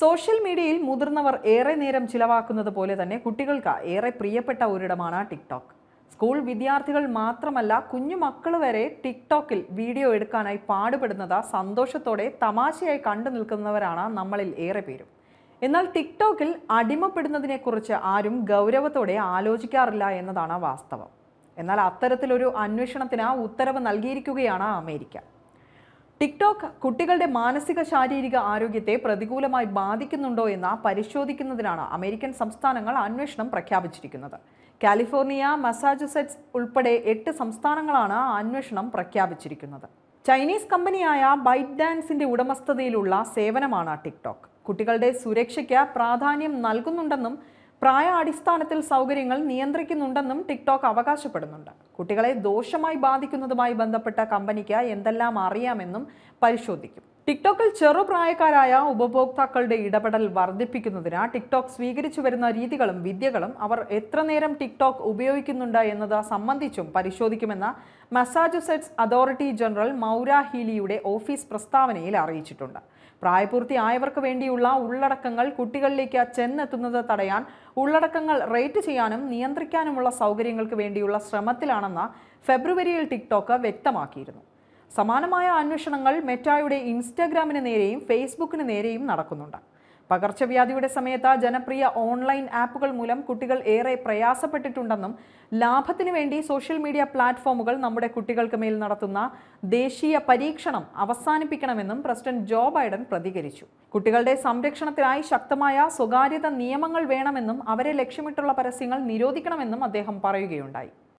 social മീഡിയയിൽ മുതിർന്നവർ ഏറെ നേരം ചിലവാക്കുന്നത് പോലെ തന്നെ കുട്ടികൾക്ക് ഏറെ പ്രിയപ്പെട്ട ഒരിടമാണ് ടിക്ടോക്ക് സ്കൂൾ വിദ്യാർത്ഥികൾ മാത്രമല്ല കുഞ്ഞു മക്കൾ വരെ ടിക്ടോക്കിൽ വീഡിയോ എടുക്കാനായി പാടുപെടുന്നത് സന്തോഷത്തോടെ തമാശയായി കണ്ടു നിൽക്കുന്നവരാണ് നമ്മളിൽ ഏറെ പേരും എന്നാൽ ടിക്ടോക്കിൽ അടിമപ്പെടുന്നതിനെക്കുറിച്ച് ആരും ഗൗരവത്തോടെ ആലോചിക്കാറില്ല എന്നതാണ് വാസ്തവം എന്നാൽ അത്തരത്തിലൊരു അന്വേഷണത്തിന് ഉത്തരവ് നൽകിയിരിക്കുകയാണ് അമേരിക്ക ടിക്ടോക്ക് കുട്ടികളുടെ മാനസിക ശാരീരിക ആരോഗ്യത്തെ പ്രതികൂലമായി ബാധിക്കുന്നുണ്ടോ എന്ന് പരിശോധിക്കുന്നതിനാണ് അമേരിക്കൻ സംസ്ഥാനങ്ങൾ അന്വേഷണം പ്രഖ്യാപിച്ചിരിക്കുന്നത് കാലിഫോർണിയ മസാജുസെറ്റ്സ് ഉൾപ്പെടെ എട്ട് സംസ്ഥാനങ്ങളാണ് അന്വേഷണം പ്രഖ്യാപിച്ചിരിക്കുന്നത് ചൈനീസ് കമ്പനിയായ ബൈറ്റ് ഡാൻസിന്റെ ഉടമസ്ഥതയിലുള്ള സേവനമാണ് ടിക്ടോക്ക് കുട്ടികളുടെ സുരക്ഷയ്ക്ക് പ്രാധാന്യം നൽകുന്നുണ്ടെന്നും അടിസ്ഥാനത്തിൽ സൗകര്യങ്ങൾ നിയന്ത്രിക്കുന്നുണ്ടെന്നും ടിക്ടോക്ക് അവകാശപ്പെടുന്നുണ്ട് കുട്ടികളെ ദോഷമായി ബാധിക്കുന്നതുമായി ബന്ധപ്പെട്ട കമ്പനിക്ക് എന്തെല്ലാം അറിയാമെന്നും പരിശോധിക്കും ടിക്ടോക്കിൽ ചെറുപ്രായക്കാരായ ഉപഭോക്താക്കളുടെ ഇടപെടൽ വർദ്ധിപ്പിക്കുന്നതിന് ടിക്ടോക്ക് സ്വീകരിച്ചു വരുന്ന രീതികളും വിദ്യകളും അവർ എത്ര നേരം ടിക്ടോക്ക് ഉപയോഗിക്കുന്നുണ്ട് എന്നത് സംബന്ധിച്ചും പരിശോധിക്കുമെന്ന മസാജുസെറ്റ്സ് അതോറിറ്റി ജനറൽ മൗര ഹീലിയുടെ ഓഫീസ് പ്രസ്താവനയിൽ അറിയിച്ചിട്ടുണ്ട് പ്രായപൂർത്തിയായവർക്ക് വേണ്ടിയുള്ള ഉള്ളടക്കങ്ങൾ കുട്ടികളിലേക്ക് ചെന്നെത്തുന്നത് തടയാൻ ഉള്ളടക്കങ്ങൾ റേറ്റ് ചെയ്യാനും നിയന്ത്രിക്കാനുമുള്ള സൗകര്യങ്ങൾക്ക് വേണ്ടിയുള്ള ശ്രമത്തിലാണെന്ന് ഫെബ്രുവരിയിൽ ടിക്ടോക്ക് വ്യക്തമാക്കിയിരുന്നു സമാനമായ അന്വേഷണങ്ങൾ മെറ്റായുടെ ഇൻസ്റ്റാഗ്രാമിന് നേരെയും ഫേസ്ബുക്കിന് നേരെയും നടക്കുന്നുണ്ട് പകർച്ചവ്യാധിയുടെ സമയത്ത് ജനപ്രിയ ഓൺലൈൻ ആപ്പുകൾ മൂലം കുട്ടികൾ ഏറെ പ്രയാസപ്പെട്ടിട്ടുണ്ടെന്നും ലാഭത്തിനു വേണ്ടി സോഷ്യൽ മീഡിയ പ്ലാറ്റ്ഫോമുകൾ നമ്മുടെ കുട്ടികൾക്ക് മേൽ നടത്തുന്ന ദേശീയ പരീക്ഷണം അവസാനിപ്പിക്കണമെന്നും പ്രസിഡന്റ് ജോ ബൈഡൻ പ്രതികരിച്ചു കുട്ടികളുടെ സംരക്ഷണത്തിനായി ശക്തമായ സ്വകാര്യത നിയമങ്ങൾ വേണമെന്നും അവരെ ലക്ഷ്യമിട്ടുള്ള പരസ്യങ്ങൾ നിരോധിക്കണമെന്നും അദ്ദേഹം പറയുകയുണ്ടായി